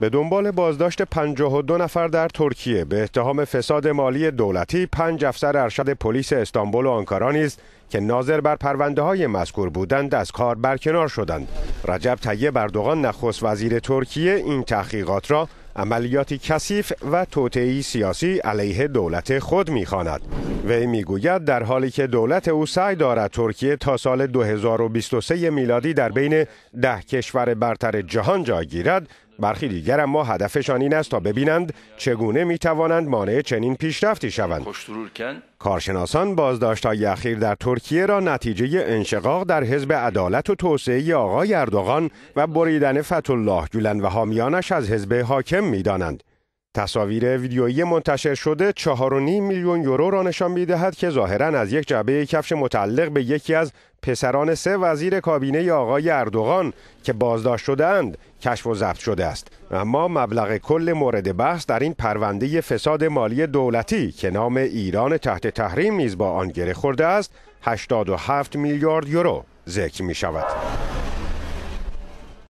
به دنبال بازداشت 52 نفر در ترکیه به اتهام فساد مالی دولتی پنج افسر ارشد پلیس استانبول و آنکارا نیز که ناظر بر پرونده های مذکور بودند از کار برکنار شدند رجب طیب اردوغان نخست وزیر ترکیه این تحقیقات را عملیاتی کثیف و توطئه‌ای سیاسی علیه دولت خود می‌خواند. وی میگوید در حالی که دولت او سعی دارد ترکیه تا سال 2023 میلادی در بین ده کشور برتر جهان جای گیرد برخی دیگر اما هدفشان این است تا ببینند چگونه می توانند مانع چنین پیشرفتی شوند کارشناسان بازداشت های اخیر در ترکیه را نتیجه انشقاق در حزب عدالت و توسعه آقای اردوغان و بریدن فتح الله و حامیانش از حزب حاکم می دانند. تصاویر ویدیویی منتشر شده 4.5 میلیون یورو را نشان میدهد که ظاهرا از یک جعبه کفش متعلق به یکی از پسران سه وزیر کابینه آقای اردوغان که بازداشت شدهاند کشف و ضبط شده است اما مبلغ کل مورد بحث در این پرونده فساد مالی دولتی که نام ایران تحت تحریم نیز با آن گره خورده است 87 میلیارد یورو ذکر می شود